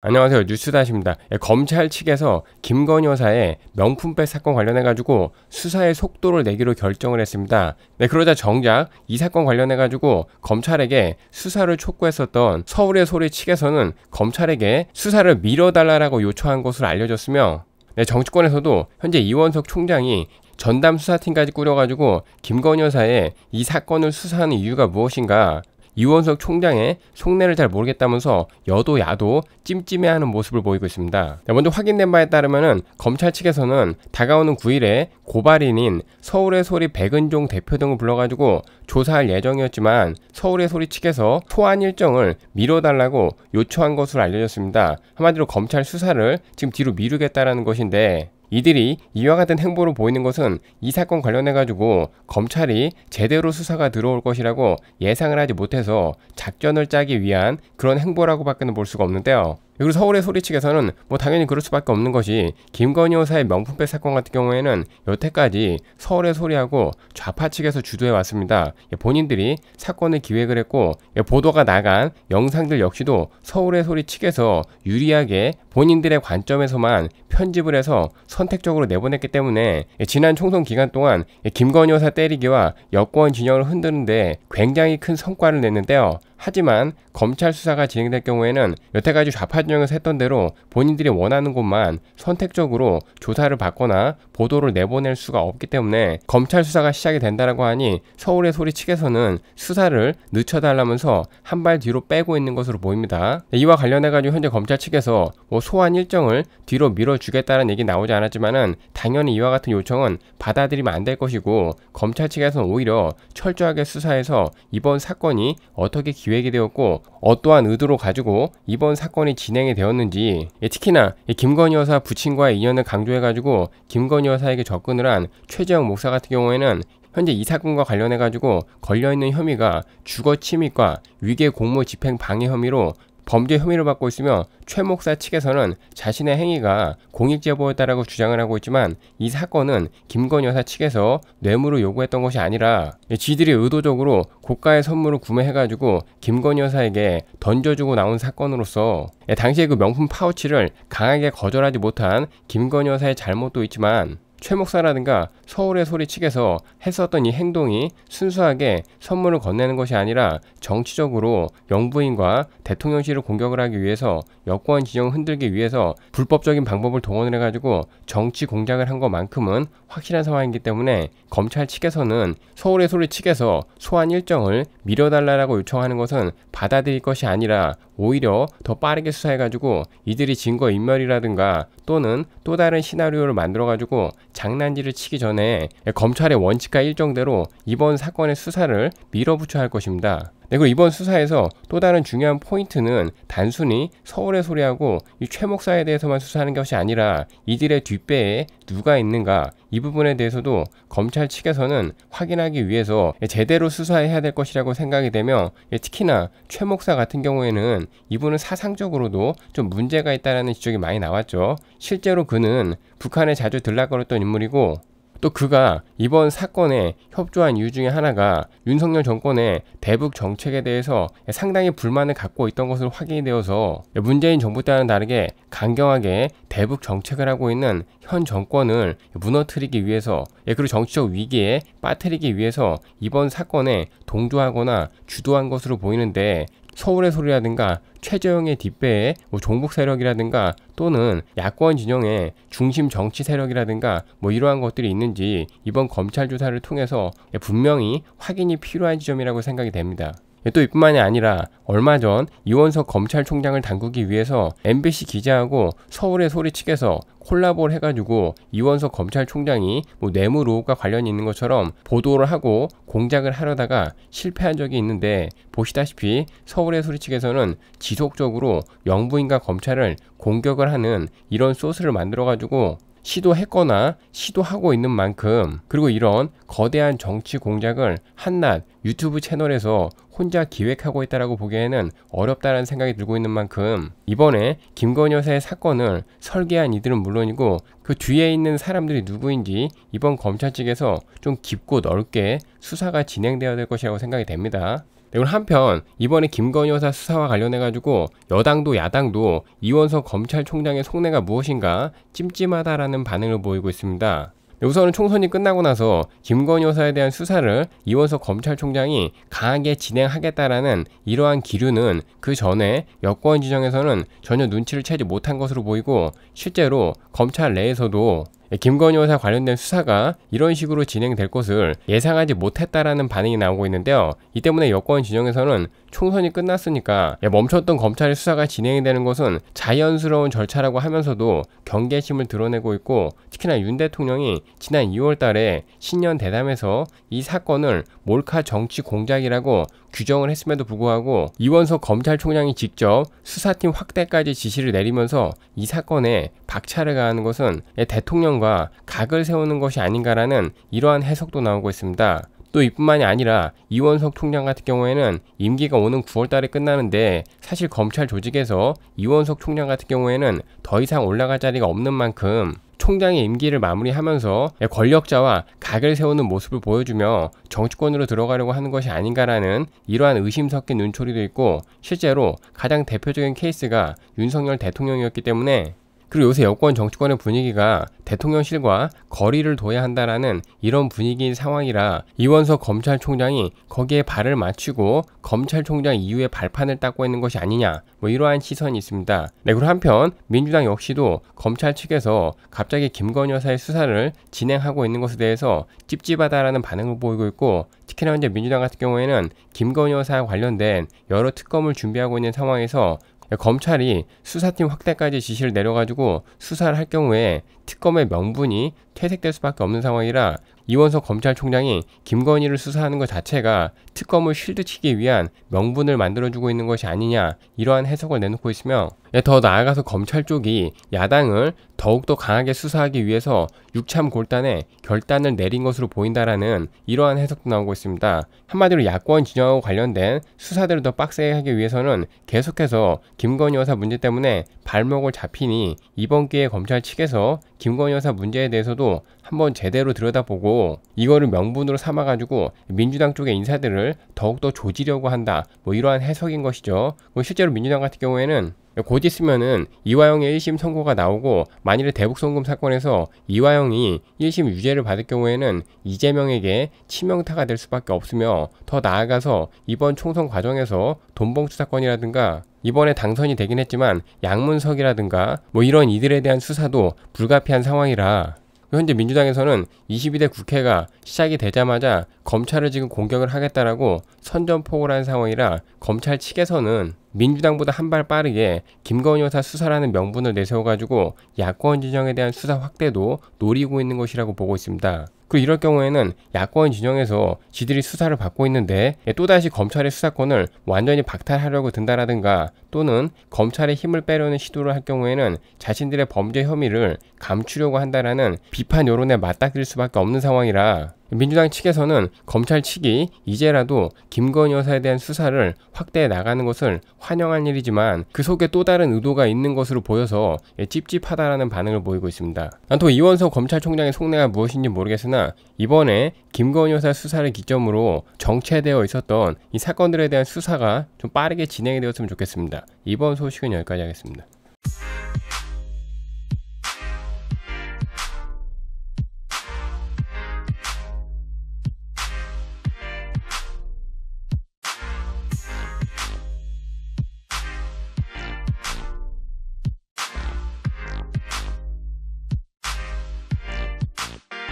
안녕하세요. 뉴스다십니다. 예, 검찰 측에서 김건 여사의 명품백 사건 관련해가지고 수사의 속도를 내기로 결정을 했습니다. 네, 그러자 정작 이 사건 관련해가지고 검찰에게 수사를 촉구했었던 서울의 소리 측에서는 검찰에게 수사를 밀어달라고 요청한 것으로 알려졌으며 네, 정치권에서도 현재 이원석 총장이 전담 수사팀까지 꾸려가지고 김건 여사의 이 사건을 수사하는 이유가 무엇인가 이원석 총장의 속내를 잘 모르겠다면서 여도 야도 찜찜해하는 모습을 보이고 있습니다. 먼저 확인된 바에 따르면 검찰 측에서는 다가오는 9일에 고발인인 서울의 소리 백은종 대표 등을 불러가지고 조사할 예정이었지만 서울의 소리 측에서 소환 일정을 미뤄달라고 요청한 것으로 알려졌습니다. 한마디로 검찰 수사를 지금 뒤로 미루겠다라는 것인데 이들이 이와 같은 행보를 보이는 것은 이 사건 관련해가지고 검찰이 제대로 수사가 들어올 것이라고 예상을 하지 못해서 작전을 짜기 위한 그런 행보라고밖에 는볼 수가 없는데요. 그리고 서울의 소리측에서는 뭐 당연히 그럴 수밖에 없는 것이 김건희 여사의 명품백 사건 같은 경우에는 여태까지 서울의 소리하고 좌파 측에서 주도해 왔습니다. 예, 본인들이 사건을 기획을 했고 예, 보도가 나간 영상들 역시도 서울의 소리 측에서 유리하게 본인들의 관점에서만 편집을 해서 선택적으로 내보냈기 때문에 예, 지난 총선 기간 동안 김건희 여사 때리기와 여권 진영을 흔드는데 굉장히 큰 성과를 냈는데요. 하지만 검찰 수사가 진행될 경우에는 여태까지 좌파 진영에서 했던 대로 본인들이 원하는 곳만 선택적으로 조사를 받거나 보도를 내보낼 수가 없기 때문에 검찰 수사가 시작이 된다라고 하니 서울의 소리 측에서는 수사를 늦춰달라면서 한 발 뒤로 빼고 있는 것으로 보입니다. 네, 이와 관련해 가지고 현재 검찰 측에서 뭐 소환 일정을 뒤로 밀어주겠다는 얘기 나오지 않았지만은 당연히 이와 같은 요청은 받아들이면 안 될 것이고 검찰 측에서는 오히려 철저하게 수사해서 이번 사건이 어떻게 기 기획이 되었고 어떠한 의도로 가지고 이번 사건이 진행이 되었는지 예, 특히나 김건희 여사 부친과의 인연을 강조해가지고 김건희 여사에게 접근을 한 최재형 목사 같은 경우에는 현재 이 사건과 관련해 가지고 걸려 있는 혐의가 주거 침입과 위계 공모 집행 방해 혐의로 범죄 혐의를 받고 있으며 최 목사 측에서는 자신의 행위가 공익 제보였다라고 주장을 하고 있지만 이 사건은 김건 여사 측에서 뇌물을 요구했던 것이 아니라 예, 지들이 의도적으로 고가의 선물을 구매해가지고 김건 여사에게 던져주고 나온 사건으로서 예, 당시에 그 명품 파우치를 강하게 거절하지 못한 김건 여사의 잘못도 있지만 최 목사라든가 서울의 소리 측에서 했었던 이 행동이 순수하게 선물을 건네는 것이 아니라 정치적으로 영부인과 대통령실을 공격을 하기 위해서 여권 지형을 흔들기 위해서 불법적인 방법을 동원을 해가지고 정치 공작을 한 것만큼은 확실한 상황이기 때문에 검찰 측에서는 서울의 소리 측에서 소환 일정을 미뤄달라고 요청하는 것은 받아들일 것이 아니라 오히려 더 빠르게 수사해가지고 이들이 증거 인멸이라든가 또는 또 다른 시나리오를 만들어가지고 장난질을 치기 전에 검찰의 원칙과 일정대로 이번 사건의 수사를 밀어붙여야 할 것입니다. 네, 그리고 이번 수사에서 또 다른 중요한 포인트는 단순히 서울의 소리하고 이 최 목사에 대해서만 수사하는 것이 아니라 이들의 뒷배에 누가 있는가 이 부분에 대해서도 검찰 측에서는 확인하기 위해서 제대로 수사해야 될 것이라고 생각이 되며 예, 특히나 최 목사 같은 경우에는 이분은 사상적으로도 좀 문제가 있다는 지적이 많이 나왔죠. 실제로 그는 북한에 자주 들락거렸던 인물이고 또 그가 이번 사건에 협조한 이유 중에 하나가 윤석열 정권의 대북 정책에 대해서 상당히 불만을 갖고 있던 것으로 확인이 되어서 문재인 정부 때와는 다르게 강경하게 대북 정책을 하고 있는 현 정권을 무너뜨리기 위해서 예, 그리고 정치적 위기에 빠뜨리기 위해서 이번 사건에 동조하거나 주도한 것으로 보이는데 서울의 소리라든가 최저형의 뒷배에 뭐 종북 세력이라든가 또는 야권 진영의 중심 정치 세력이라든가 뭐 이러한 것들이 있는지 이번 검찰 조사를 통해서 분명히 확인이 필요한 지점이라고 생각이 됩니다. 또 이뿐만이 아니라 얼마 전 이원석 검찰총장을 담그기 위해서 MBC 기자하고 서울의 소리 측에서 콜라보를 해가지고 이원석 검찰총장이 뭐 뇌물 의혹과 관련이 있는 것처럼 보도를 하고 공작을 하려다가 실패한 적이 있는데 보시다시피 서울의 소리 측에서는 지속적으로 영부인과 검찰을 공격을 하는 이런 소스를 만들어가지고 시도했거나 시도하고 있는 만큼 그리고 이런 거대한 정치 공작을 한낱 유튜브 채널에서 혼자 기획하고 있다라고 보기에는 어렵다라는 생각이 들고 있는 만큼 이번에 김건희 여사의 사건을 설계한 이들은 물론이고 그 뒤에 있는 사람들이 누구인지 이번 검찰 측에서 좀 깊고 넓게 수사가 진행되어야 될 것이라고 생각이 됩니다. 그리고 한편 이번에 김건희 여사 수사와 관련해 가지고 여당도 야당도 이원석 검찰총장의 속내가 무엇인가 찜찜하다라는 반응을 보이고 있습니다. 우선은 총선이 끝나고 나서 김건희 여사에 대한 수사를 이원석 검찰총장이 강하게 진행하겠다라는 이러한 기류는 그 전에 여권 지정에서는 전혀 눈치를 채지 못한 것으로 보이고 실제로 검찰 내에서도 예, 김건희 여사 관련된 수사가 이런 식으로 진행될 것을 예상하지 못했다라는 반응이 나오고 있는데요. 이 때문에 여권 진영에서는 총선이 끝났으니까 예, 멈췄던 검찰의 수사가 진행이 되는 것은 자연스러운 절차라고 하면서도 경계심을 드러내고 있고 특히나 윤 대통령이 지난 2월 달에 신년 대담에서 이 사건을 몰카 정치 공작이라고 규정을 했음에도 불구하고 이원석 검찰총장이 직접 수사팀 확대까지 지시를 내리면서 이 사건에 박차를 가하는 것은 대통령과 각을 세우는 것이 아닌가라는 이러한 해석도 나오고 있습니다. 또 이뿐만이 아니라 이원석 총장 같은 경우에는 임기가 오는 9월달에 끝나는데 사실 검찰 조직에서 이원석 총장 같은 경우에는 더 이상 올라갈 자리가 없는 만큼 총장의 임기를 마무리하면서 권력자와 각을 세우는 모습을 보여주며 정치권으로 들어가려고 하는 것이 아닌가라는 이러한 의심 섞인 눈초리도 있고 실제로 가장 대표적인 케이스가 윤석열 대통령이었기 때문에 그리고 요새 여권 정치권의 분위기가 대통령실과 거리를 둬야 한다라는 이런 분위기인 상황이라 이원석 검찰총장이 거기에 발을 맞추고 검찰총장 이후에 발판을 닦고 있는 것이 아니냐 뭐 이러한 시선이 있습니다. 네, 그리고 한편 민주당 역시도 검찰 측에서 갑자기 김건희 여사의 수사를 진행하고 있는 것에 대해서 찝찝하다라는 반응을 보이고 있고 특히나 현재 민주당 같은 경우에는 김건희 여사와 관련된 여러 특검을 준비하고 있는 상황에서 검찰이 수사팀 확대까지 지시를 내려가지고 수사를 할 경우에 특검의 명분이 퇴색될 수밖에 없는 상황이라 이원석 검찰총장이 김건희를 수사하는 것 자체가 특검을 쉴드치기 위한 명분을 만들어주고 있는 것이 아니냐 이러한 해석을 내놓고 있으며 예, 더 나아가서 검찰 쪽이 야당을 더욱더 강하게 수사하기 위해서 육참 골단에 결단을 내린 것으로 보인다라는 이러한 해석도 나오고 있습니다. 한마디로 야권 진영하고 관련된 수사들을 더 빡세게 하기 위해서는 계속해서 김건희 여사 문제 때문에 발목을 잡히니 이번 기회에 검찰 측에서 김건희 여사 문제에 대해서도 한번 제대로 들여다보고 이거를 명분으로 삼아가지고 민주당 쪽의 인사들을 더욱더 조지려고 한다. 뭐 이러한 해석인 것이죠. 실제로 민주당 같은 경우에는 곧 있으면은 이화영의 1심 선고가 나오고 만일에 대북송금 사건에서 이화영이 1심 유죄를 받을 경우에는 이재명에게 치명타가 될 수밖에 없으며 더 나아가서 이번 총선 과정에서 돈봉투 사건이라든가 이번에 당선이 되긴 했지만 양문석이라든가 뭐 이런 이들에 대한 수사도 불가피한 상황이라 현재 민주당에서는 22대 국회가 시작이 되자마자 검찰을 지금 공격을 하겠다라고 선전포고를 한 상황이라 검찰 측에서는 민주당보다 한 발 빠르게 김건희 여사 수사라는 명분을 내세워가지고 야권 진영에 대한 수사 확대도 노리고 있는 것이라고 보고 있습니다. 그리고 이럴 경우에는 야권 진영에서 지들이 수사를 받고 있는데 또다시 검찰의 수사권을 완전히 박탈하려고 든다라든가 또는 검찰의 힘을 빼려는 시도를 할 경우에는 자신들의 범죄 혐의를 감추려고 한다라는 비판 여론에 맞닥뜨릴 수밖에 없는 상황이라 민주당 측에서는 검찰 측이 이제라도 김건희 여사에 대한 수사를 확대해 나가는 것을 환영한 일이지만 그 속에 또 다른 의도가 있는 것으로 보여서 예, 찝찝하다라는 반응을 보이고 있습니다. 난 또 이원석 검찰총장의 속내가 무엇인지 모르겠으나 이번에 김건희 여사 수사를 기점으로 정체되어 있었던 이 사건들에 대한 수사가 좀 빠르게 진행이 되었으면 좋겠습니다. 이번 소식은 여기까지 하겠습니다.